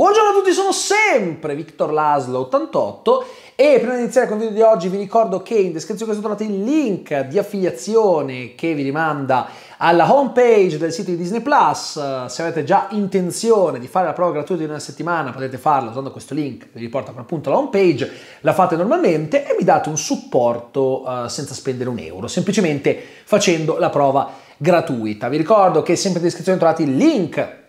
Buongiorno a tutti, sono sempre Victor Laszlo 88 e prima di iniziare con il video di oggi vi ricordo che in descrizione trovate il link di affiliazione che vi rimanda alla homepage del sito di Disney Plus. Se avete già intenzione di fare la prova gratuita in una settimana potete farla usando questo link che vi riporta appunto alla homepage, la fate normalmente e mi date un supporto uh, senza spendere un euro, semplicemente facendo la prova gratuita. Vi ricordo che sempre in descrizione trovate il link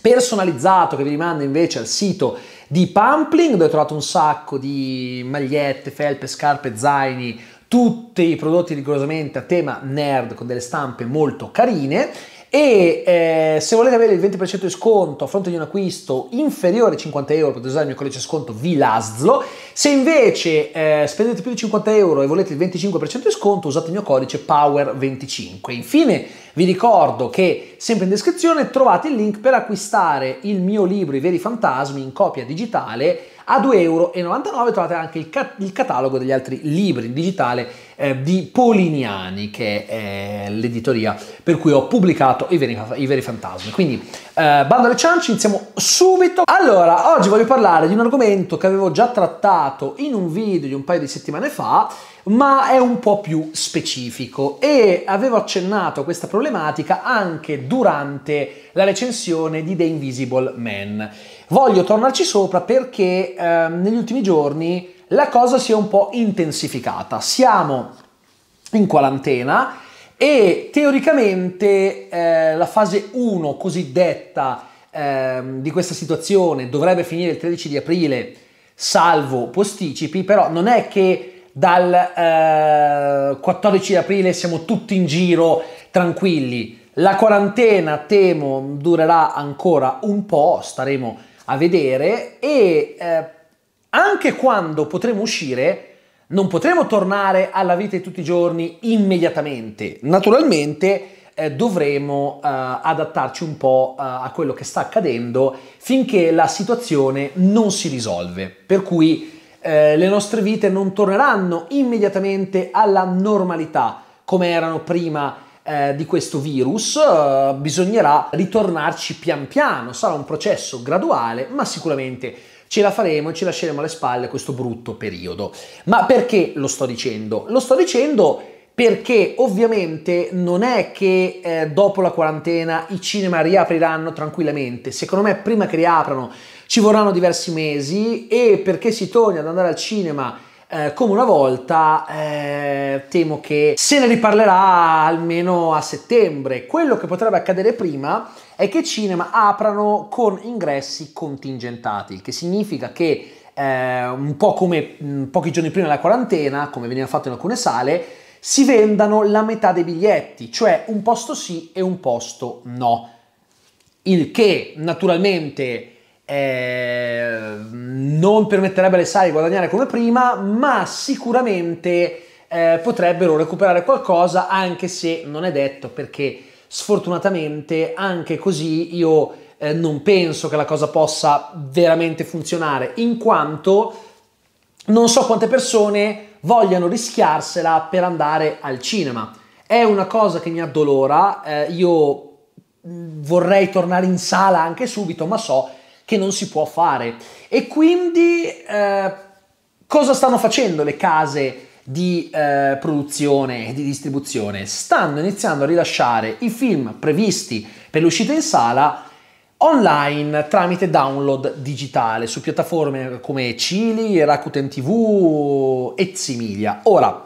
personalizzato che vi rimando invece al sito di Pampling dove trovate un sacco di magliette, felpe, scarpe, zaini, tutti i prodotti rigorosamente a tema nerd con delle stampe molto carine e eh, se volete avere il 20% di sconto a fronte di un acquisto inferiore a 50 euro, potete usare il mio codice sconto VLASLO. Se invece eh, spendete più di 50 euro e volete il 25% di sconto, usate il mio codice POWER25. Infine, vi ricordo che sempre in descrizione trovate il link per acquistare il mio libro I veri fantasmi in copia digitale a 2,99 euro. Trovate anche il, cat- il catalogo degli altri libri in digitale eh, di Polignani, che è l'editoria per cui ho pubblicato I Veri, I Veri Fantasmi. Quindi, eh, bando alle ciance, iniziamo subito. Allora, oggi voglio parlare di un argomento che avevo già trattato in un video di un paio di settimane fa, ma è un po' più specifico e avevo accennato a questa problematica anche durante la recensione di The Invisible Man. Voglio tornarci sopra perché eh, negli ultimi giorni la cosa si è un po' intensificata. Siamo in quarantena e teoricamente eh, la fase 1 cosiddetta eh, di questa situazione dovrebbe finire il 13 di aprile, salvo posticipi, però non è che dal eh, 14 di aprile siamo tutti in giro tranquilli. La quarantena, temo, durerà ancora un po', staremo a vedere e eh, anche quando potremo uscire, non potremo tornare alla vita di tutti i giorni immediatamente. Naturalmente eh, dovremo eh, adattarci un po' eh, a quello che sta accadendo finché la situazione non si risolve. Per cui eh, le nostre vite non torneranno immediatamente alla normalità come erano prima eh, di questo virus, eh, bisognerà ritornarci pian piano, sarà un processo graduale, ma sicuramente ce la faremo e ci lasceremo alle spalle questo brutto periodo. Ma perché lo sto dicendo? Lo sto dicendo perché ovviamente non è che eh, dopo la quarantena i cinema riapriranno tranquillamente, secondo me prima che riaprano ci vorranno diversi mesi e perché si torni ad andare al cinema eh, come una volta eh, temo che se ne riparlerà almeno a settembre. Quello che potrebbe accadere prima è che i cinema aprano con ingressi contingentati, il che significa che eh, un po' come mh, mm, pochi giorni prima della quarantena, come veniva fatto in alcune sale, si vendano la metà dei biglietti, cioè un posto sì e un posto no. Il che naturalmente eh, non permetterebbe alle sale di guadagnare come prima, ma sicuramente eh, potrebbero recuperare qualcosa, anche se non è detto perché Sfortunatamente anche così io eh, non penso che la cosa possa veramente funzionare, in quanto non so quante persone vogliano rischiarsela per andare al cinema. È una cosa che mi addolora, eh, io mm, vorrei tornare in sala anche subito, ma so che non si può fare. E quindi eh, cosa stanno facendo le case di eh, produzione e di distribuzione stanno iniziando a rilasciare i film previsti per l'uscita in sala online tramite download digitale su piattaforme come Chili, Rakuten TV, e Similia. Ora,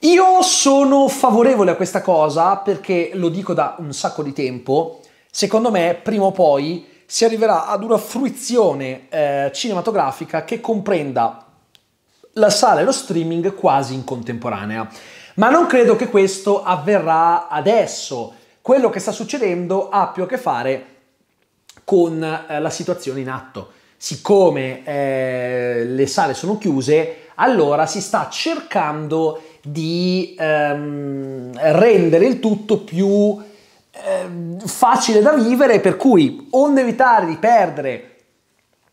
io sono favorevole a questa cosa perché lo dico da un sacco di tempo, secondo me prima o poi si arriverà ad una fruizione eh, cinematografica che comprenda la sala e lo streaming quasi in contemporanea. Ma non credo che questo avverrà adesso. Quello che sta succedendo ha più a che fare con eh, la situazione in atto. Siccome eh, le sale sono chiuse, allora si sta cercando di ehm, rendere il tutto più eh, facile da vivere, per cui onde evitare di perdere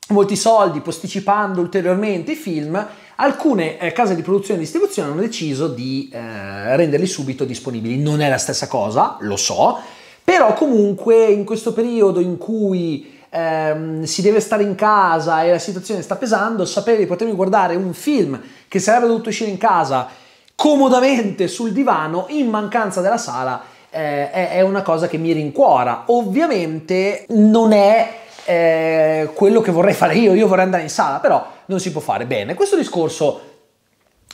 molti soldi posticipando ulteriormente i film, Alcune eh, case di produzione e distribuzione hanno deciso di eh, renderli subito disponibili. Non è la stessa cosa, lo so, però comunque in questo periodo in cui ehm, si deve stare in casa e la situazione sta pesando, sapere di potermi guardare un film che sarebbe dovuto uscire in casa comodamente sul divano in mancanza della sala eh, è una cosa che mi rincuora. Ovviamente non è eh, quello che vorrei fare io, io vorrei andare in sala, però non si può fare bene. Questo discorso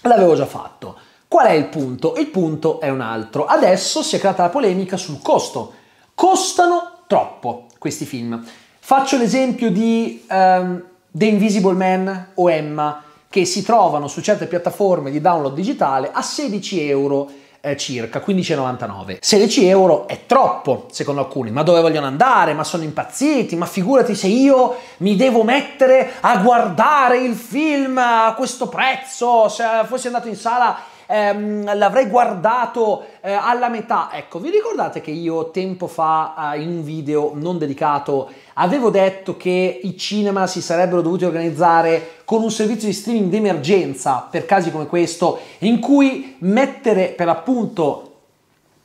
l'avevo già fatto. Qual è il punto? Il punto è un altro. Adesso si è creata la polemica sul costo. Costano troppo questi film. Faccio l'esempio di um, The Invisible Man o Emma, che si trovano su certe piattaforme di download digitale a 16 euro eh, circa, 15,99. 16 euro è troppo, secondo alcuni, ma dove vogliono andare? Ma sono impazziti, ma figurati se io mi devo mettere a guardare il film a questo prezzo, se fossi andato in sala ehm, l'avrei guardato eh, alla metà. Ecco, vi ricordate che io tempo fa eh, in un video non dedicato avevo detto che i cinema si sarebbero dovuti organizzare con un servizio di streaming d'emergenza per casi come questo, in cui mettere per appunto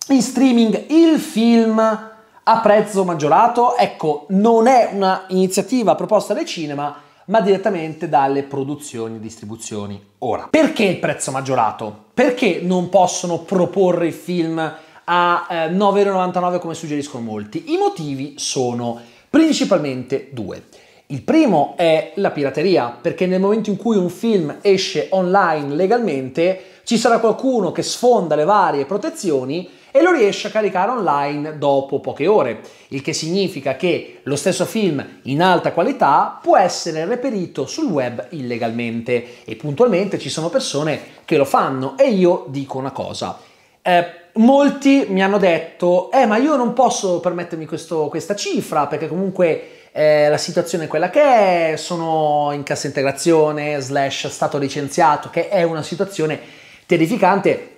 in streaming il film a prezzo maggiorato. Ecco, non è una iniziativa proposta dai cinema, ma direttamente dalle produzioni e distribuzioni. Ora, perché il prezzo maggiorato? Perché non possono proporre il film a eh, 9,99 come suggeriscono molti? I motivi sono principalmente due. Il primo è la pirateria, perché nel momento in cui un film esce online legalmente, ci sarà qualcuno che sfonda le varie protezioni e lo riesce a caricare online dopo poche ore, il che significa che lo stesso film in alta qualità può essere reperito sul web illegalmente e puntualmente ci sono persone che lo fanno e io dico una cosa. Eh, molti mi hanno detto, eh ma io non posso permettermi questo, questa cifra perché comunque eh, la situazione è quella che è, sono in cassa integrazione, slash stato licenziato, che è una situazione terrificante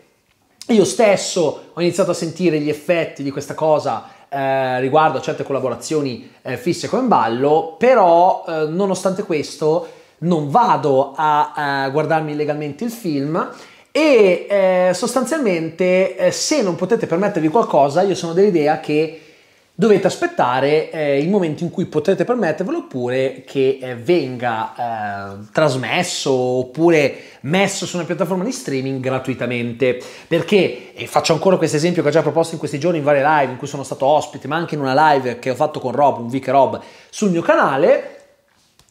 io stesso ho iniziato a sentire gli effetti di questa cosa eh, riguardo a certe collaborazioni eh, fisse con ballo, però eh, nonostante questo non vado a, a guardarmi legalmente il film e eh, sostanzialmente eh, se non potete permettervi qualcosa io sono dell'idea che dovete aspettare eh, il momento in cui potrete permettervelo oppure che eh, venga eh, trasmesso oppure messo su una piattaforma di streaming gratuitamente perché e faccio ancora questo esempio che ho già proposto in questi giorni in varie live in cui sono stato ospite ma anche in una live che ho fatto con Rob un Vic Rob sul mio canale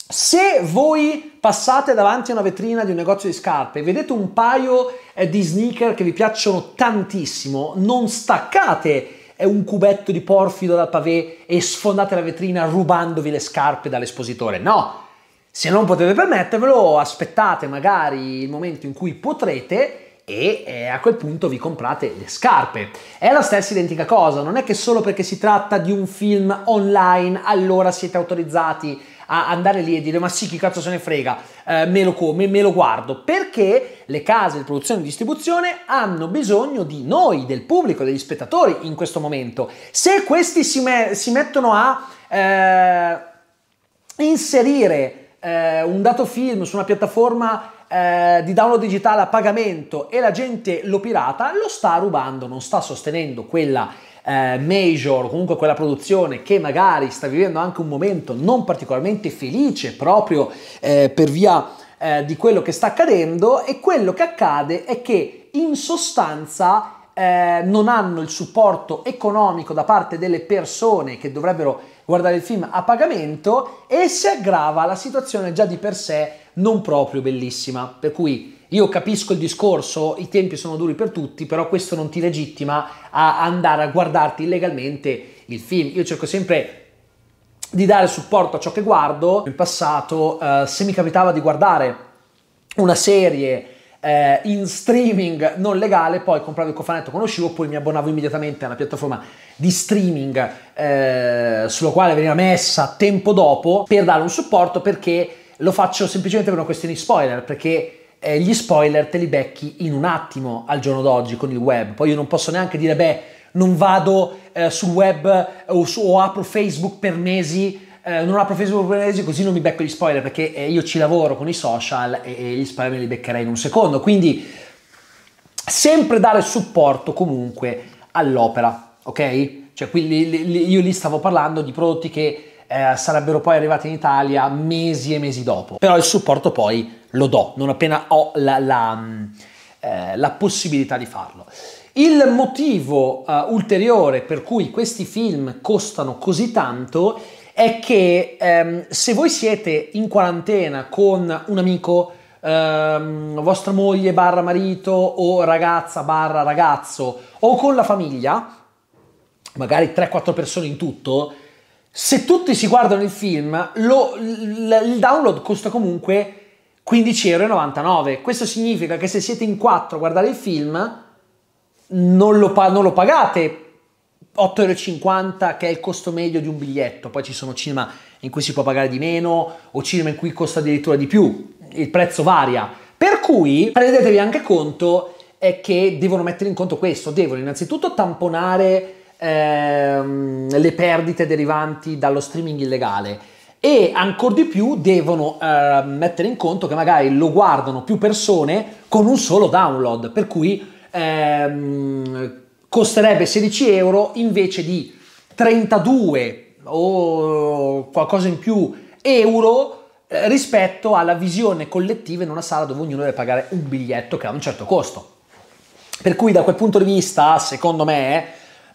se voi passate davanti a una vetrina di un negozio di scarpe e vedete un paio eh, di sneaker che vi piacciono tantissimo non staccate è un cubetto di porfido da pavé e sfondate la vetrina rubandovi le scarpe dall'espositore. No, se non potete permettervelo, aspettate magari il momento in cui potrete e eh, a quel punto vi comprate le scarpe. È la stessa identica cosa, non è che solo perché si tratta di un film online allora siete autorizzati a andare lì e dire ma sì, chi cazzo se ne frega, eh, me lo come, me lo guardo, perché le case di produzione e distribuzione hanno bisogno di noi, del pubblico, degli spettatori in questo momento. Se questi si, me- si mettono a eh, inserire eh, un dato film su una piattaforma eh, di download digitale a pagamento e la gente lo pirata, lo sta rubando, non sta sostenendo quella eh, major, comunque quella produzione che magari sta vivendo anche un momento non particolarmente felice proprio eh, per via eh, di quello che sta accadendo e quello che accade è che in sostanza eh, non hanno il supporto economico da parte delle persone che dovrebbero guardare il film a pagamento e si aggrava la situazione già di per sé non proprio bellissima. Per cui io capisco il discorso, i tempi sono duri per tutti, però questo non ti legittima a andare a guardarti illegalmente il film. Io cerco sempre di dare supporto a ciò che guardo. In passato, eh, se mi capitava di guardare una serie eh, in streaming non legale, poi compravo il cofanetto, conoscevo, poi mi abbonavo immediatamente a una piattaforma di streaming eh, sulla quale veniva messa tempo dopo per dare un supporto perché lo faccio semplicemente per una questione di spoiler, perché eh, gli spoiler te li becchi in un attimo al giorno d'oggi con il web. Poi io non posso neanche dire, beh, non vado eh, sul web eh, o, su, o, apro Facebook per mesi. Eh, non apro Facebook per mesi così non mi becco gli spoiler perché eh, io ci lavoro con i social e, e gli spoiler me li beccherei in un secondo. Quindi sempre dare supporto comunque all'opera, ok? Cioè, qui, io lì stavo parlando di prodotti che eh, sarebbero poi arrivate in Italia mesi e mesi dopo. Però il supporto poi lo do, non appena ho la, la, mm, eh, la possibilità di farlo. Il motivo uh, ulteriore per cui questi film costano così tanto è che ehm, se voi siete in quarantena con un amico, ehm, vostra moglie barra marito o ragazza barra ragazzo o con la famiglia, magari 3-4 persone in tutto, se tutti si guardano il film, lo, l- il download costa comunque 15,99 euro. Questo significa che se siete in 4 a guardare il film, non lo, pa- non lo pagate 8,50€ che è il costo medio di un biglietto. Poi ci sono cinema in cui si può pagare di meno o cinema in cui costa addirittura di più. Il prezzo varia. Per cui prendetevi anche conto che devono mettere in conto questo. Devono innanzitutto tamponare ehm, le perdite derivanti dallo streaming illegale e ancora di più devono eh, mettere in conto che magari lo guardano più persone con un solo download, per cui ehm, costerebbe 16 euro invece di 32 o qualcosa in più euro eh, rispetto alla visione collettiva in una sala dove ognuno deve pagare un biglietto che ha un certo costo. Per cui da quel punto di vista, secondo me,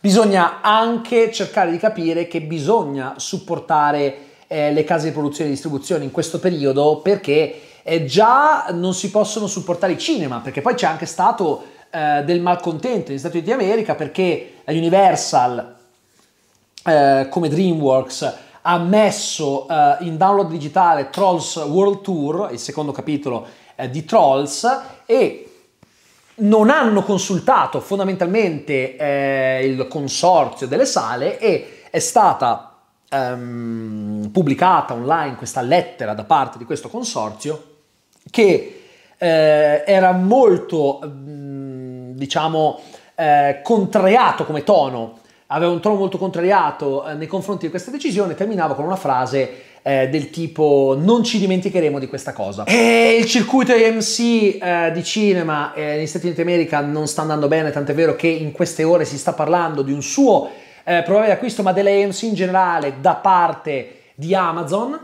Bisogna anche cercare di capire che bisogna supportare eh, le case di produzione e distribuzione in questo periodo perché eh, già non si possono supportare i cinema, perché poi c'è anche stato eh, del malcontento negli Stati Uniti d'America perché la Universal, eh, come DreamWorks, ha messo eh, in download digitale Trolls World Tour, il secondo capitolo eh, di Trolls, e non hanno consultato fondamentalmente eh, il consorzio delle sale e è stata ehm, pubblicata online questa lettera da parte di questo consorzio che eh, era molto, mm, diciamo, eh, contrariato come tono, aveva un tono molto contrariato eh, nei confronti di questa decisione, terminava con una frase eh, del tipo non ci dimenticheremo di questa cosa. Eh. E il circuito AMC eh, di cinema eh, negli Stati Uniti d'America non sta andando bene, tant'è vero che in queste ore si sta parlando di un suo eh, probabile acquisto, ma dell'AMC in generale da parte di Amazon,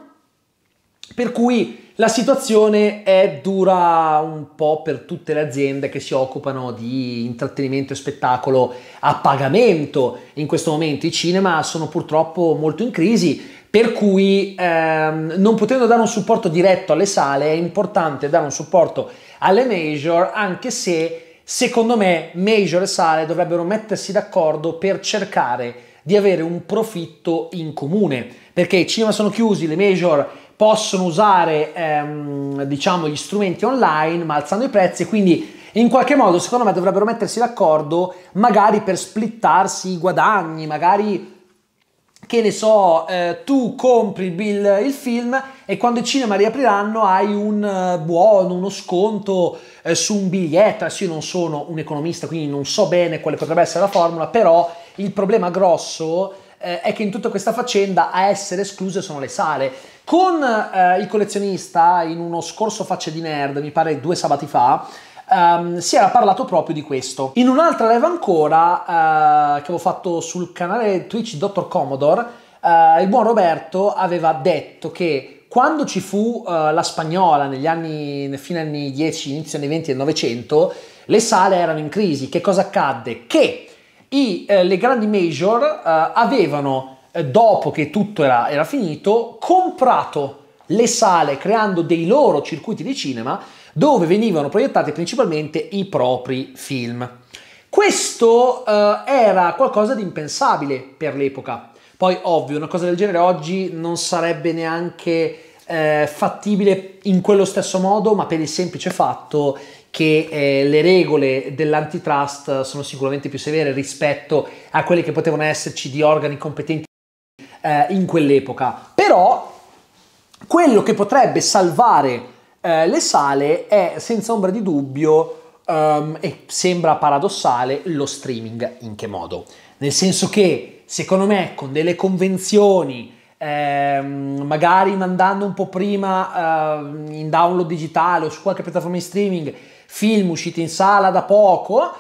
per cui la situazione è dura un po' per tutte le aziende che si occupano di intrattenimento e spettacolo a pagamento. In questo momento i cinema sono purtroppo molto in crisi per cui ehm, non potendo dare un supporto diretto alle sale è importante dare un supporto alle major anche se secondo me major e sale dovrebbero mettersi d'accordo per cercare di avere un profitto in comune perché i cinema sono chiusi, le major possono usare ehm, diciamo gli strumenti online ma alzando i prezzi quindi in qualche modo secondo me dovrebbero mettersi d'accordo magari per splittarsi i guadagni magari che ne so, eh, tu compri il, il, film e quando i cinema riapriranno hai un eh, buono, uno sconto eh, su un biglietto. Adesso io non sono un economista, quindi non so bene quale potrebbe essere la formula, però il problema grosso eh, è che in tutta questa faccenda a essere escluse sono le sale. Con eh, il collezionista, in uno scorso Facce di Nerd, mi pare due sabati fa, um, si era parlato proprio di questo. In un'altra live ancora uh, che avevo fatto sul canale Twitch Dr. Commodore, uh, il buon Roberto aveva detto che quando ci fu uh, la spagnola negli anni, fine anni 10, inizio anni 20 del Novecento, le sale erano in crisi. Che cosa accadde? Che i, eh, le grandi major eh, avevano, dopo che tutto era, era finito, comprato le sale creando dei loro circuiti di cinema dove venivano proiettati principalmente i propri film. Questo eh, era qualcosa di impensabile per l'epoca. Poi, ovvio, una cosa del genere oggi non sarebbe neanche eh, fattibile in quello stesso modo, ma per il semplice fatto che eh, le regole dell'antitrust sono sicuramente più severe rispetto a quelle che potevano esserci di organi competenti eh, in quell'epoca. Però quello che potrebbe salvare eh, le sale è senza ombra di dubbio um, e sembra paradossale lo streaming in che modo? Nel senso che secondo me con delle convenzioni ehm, magari mandando un po' prima ehm, in download digitale o su qualche piattaforma di streaming film usciti in sala da poco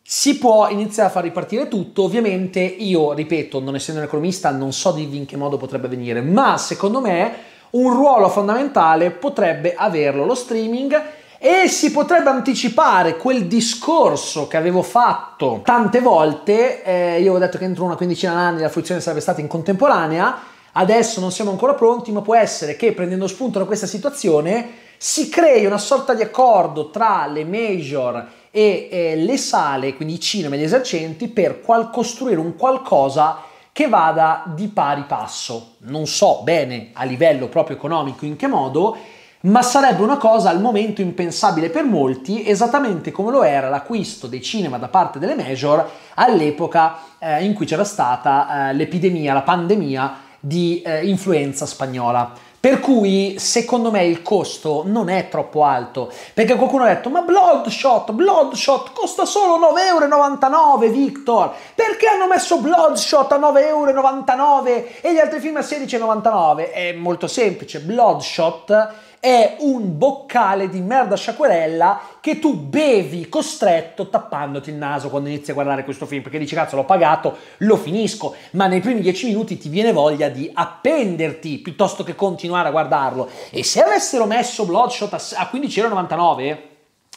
si può iniziare a far ripartire tutto, ovviamente io ripeto, non essendo un economista, non so di in che modo potrebbe avvenire, ma secondo me un ruolo fondamentale potrebbe averlo lo streaming e si potrebbe anticipare quel discorso che avevo fatto tante volte, eh, io avevo detto che entro una quindicina d'anni la fruizione sarebbe stata in contemporanea, adesso non siamo ancora pronti, ma può essere che prendendo spunto da questa situazione si crei una sorta di accordo tra le major e eh, le sale, quindi i cinema e gli esercenti, per qual- costruire un qualcosa che vada di pari passo. Non so bene a livello proprio economico in che modo, ma sarebbe una cosa al momento impensabile per molti, esattamente come lo era l'acquisto dei cinema da parte delle major all'epoca eh, in cui c'era stata eh, l'epidemia, la pandemia di eh, influenza spagnola. Per cui secondo me il costo non è troppo alto, perché qualcuno ha detto ma Bloodshot, Bloodshot costa solo 9,99€ Victor, perché hanno messo Bloodshot a 9,99€ e gli altri film a 16,99€? È molto semplice, Bloodshot è un boccale di merda sciacquerella che tu bevi costretto tappandoti il naso quando inizi a guardare questo film, perché dici cazzo l'ho pagato, lo finisco, ma nei primi dieci minuti ti viene voglia di appenderti piuttosto che continuare a guardarlo. E se avessero messo Bloodshot a 15,99€,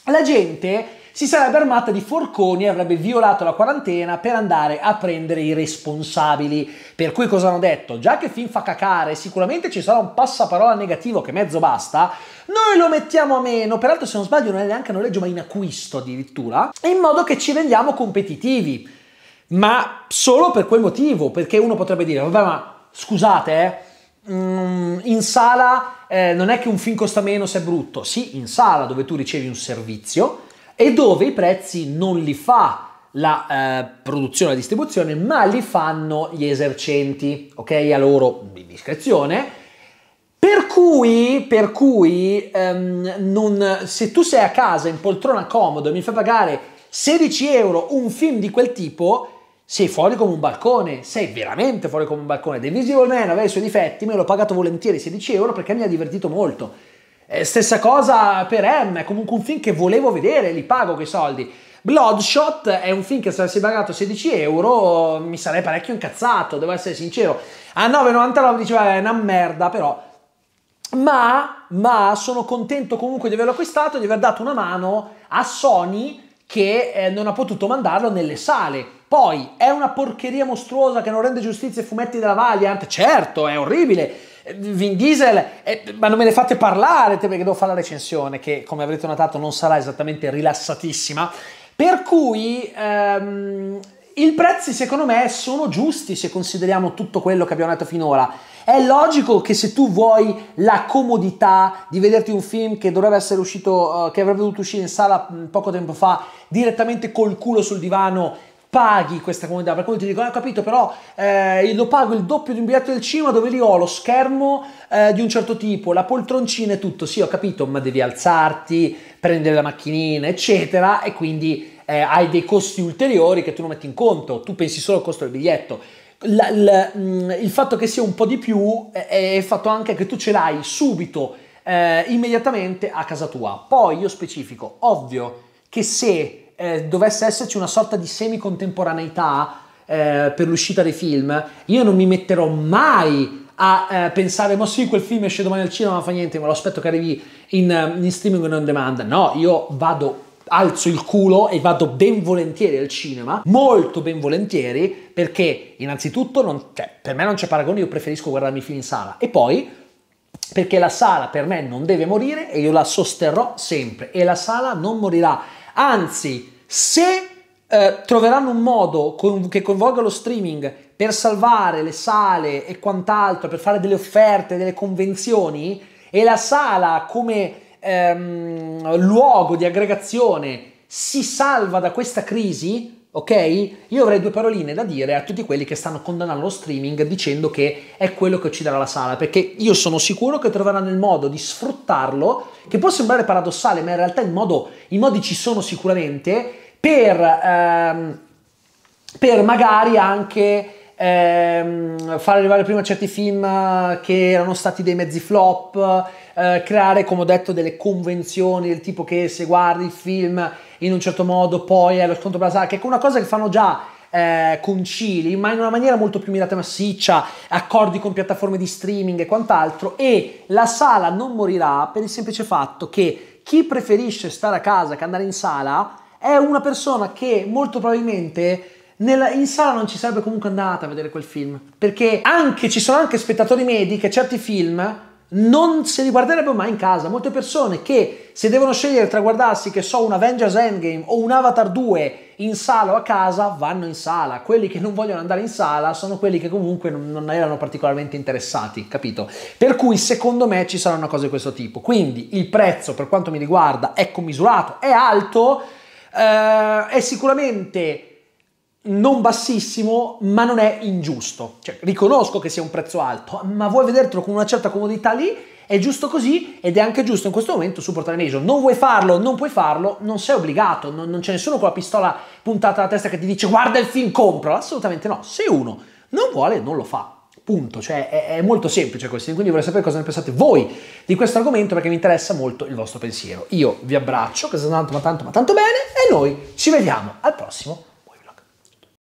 la gente si sarebbe armata di forconi e avrebbe violato la quarantena per andare a prendere i responsabili. Per cui cosa hanno detto? Già che Finn fa cacare, sicuramente ci sarà un passaparola negativo che mezzo basta, noi lo mettiamo a meno, peraltro se non sbaglio non è neanche a noleggio ma in acquisto addirittura, in modo che ci rendiamo competitivi. Ma solo per quel motivo, perché uno potrebbe dire, vabbè ma scusate, eh, mm, in sala eh, non è che un film costa meno se è brutto, sì, in sala dove tu ricevi un servizio e dove i prezzi non li fa la eh, produzione e la distribuzione, ma li fanno gli esercenti, ok? A loro discrezione. Per cui, per cui ehm, non, se tu sei a casa in poltrona comodo e mi fai pagare 16 euro un film di quel tipo, sei fuori come un balcone, sei veramente fuori come un balcone. The Visible Man aveva i suoi difetti, me l'ho pagato volentieri 16 euro perché mi ha divertito molto eh, stessa cosa per M, è comunque un film che volevo vedere, li pago quei soldi. Bloodshot è un film che se avessi pagato 16 euro mi sarei parecchio incazzato, devo essere sincero. A 9,99 diceva eh, è una merda, però. Ma, ma sono contento comunque di averlo acquistato e di aver dato una mano a Sony che eh, non ha potuto mandarlo nelle sale. Poi è una porcheria mostruosa che non rende giustizia ai fumetti della Valiant. Certo, è orribile, Vin Diesel, eh, ma non me ne fate parlare perché devo fare la recensione che come avrete notato non sarà esattamente rilassatissima, per cui ehm, i prezzi secondo me sono giusti se consideriamo tutto quello che abbiamo detto finora. È logico che se tu vuoi la comodità di vederti un film che dovrebbe essere uscito, uh, che avrebbe dovuto uscire in sala mm, poco tempo fa, direttamente col culo sul divano paghi questa comunità, per cui ti dico, ah, ho ah, capito, però eh, lo pago il doppio di un biglietto del cinema dove lì ho lo schermo eh, di un certo tipo, la poltroncina e tutto, sì ho capito, ma devi alzarti, prendere la macchinina, eccetera, e quindi eh, hai dei costi ulteriori che tu non metti in conto, tu pensi solo al costo del biglietto. La, la, mm, il fatto che sia un po' di più eh, è il fatto anche che tu ce l'hai subito, eh, immediatamente a casa tua. Poi io specifico, ovvio che se eh, dovesse esserci una sorta di semicontemporaneità eh, per l'uscita dei film, io non mi metterò mai a eh, pensare ma sì quel film esce domani al cinema ma fa niente ma lo aspetto che arrivi in, eh, in streaming on demand no io vado alzo il culo e vado ben volentieri al cinema molto ben volentieri perché innanzitutto non, cioè, per me non c'è paragone io preferisco guardarmi i film in sala e poi perché la sala per me non deve morire e io la sosterrò sempre e la sala non morirà Anzi, se eh, troveranno un modo con, che coinvolga lo streaming per salvare le sale e quant'altro, per fare delle offerte, delle convenzioni, e la sala come ehm, luogo di aggregazione si salva da questa crisi, ok? Io avrei due paroline da dire a tutti quelli che stanno condannando lo streaming dicendo che è quello che ucciderà la sala, perché io sono sicuro che troveranno il modo di sfruttarlo, che può sembrare paradossale, ma in realtà modo, i modi ci sono sicuramente, per, ehm, per magari anche ehm, far arrivare prima certi film che erano stati dei mezzi flop, eh, creare, come ho detto, delle convenzioni del tipo che se guardi il film in un certo modo poi è lo sconto basale, che è una cosa che fanno già eh, concili, ma in una maniera molto più mirata e massiccia, accordi con piattaforme di streaming e quant'altro, e la sala non morirà per il semplice fatto che chi preferisce stare a casa che andare in sala è una persona che molto probabilmente nella, in sala non ci sarebbe comunque andata a vedere quel film. Perché anche, ci sono anche spettatori medi che certi film non se li guarderebbero mai in casa. Molte persone che se devono scegliere tra guardarsi, che so, un Avengers Endgame o un Avatar 2 in sala o a casa, vanno in sala. Quelli che non vogliono andare in sala sono quelli che comunque non erano particolarmente interessati, capito? Per cui secondo me ci sarà una cosa di questo tipo. Quindi il prezzo per quanto mi riguarda è commisurato, è alto, eh, è sicuramente non bassissimo, ma non è ingiusto. Cioè, riconosco che sia un prezzo alto, ma vuoi vedertelo con una certa comodità lì? È giusto così ed è anche giusto in questo momento supportare Nation. Non vuoi farlo, non puoi farlo, non sei obbligato, non, non c'è nessuno con la pistola puntata alla testa che ti dice guarda il film, compra. Assolutamente no. Se uno non vuole, non lo fa. Punto, cioè è, è molto semplice questo, quindi vorrei sapere cosa ne pensate voi di questo argomento perché mi interessa molto il vostro pensiero. Io vi abbraccio, che sta tanto ma tanto ma tanto bene e noi ci vediamo al prossimo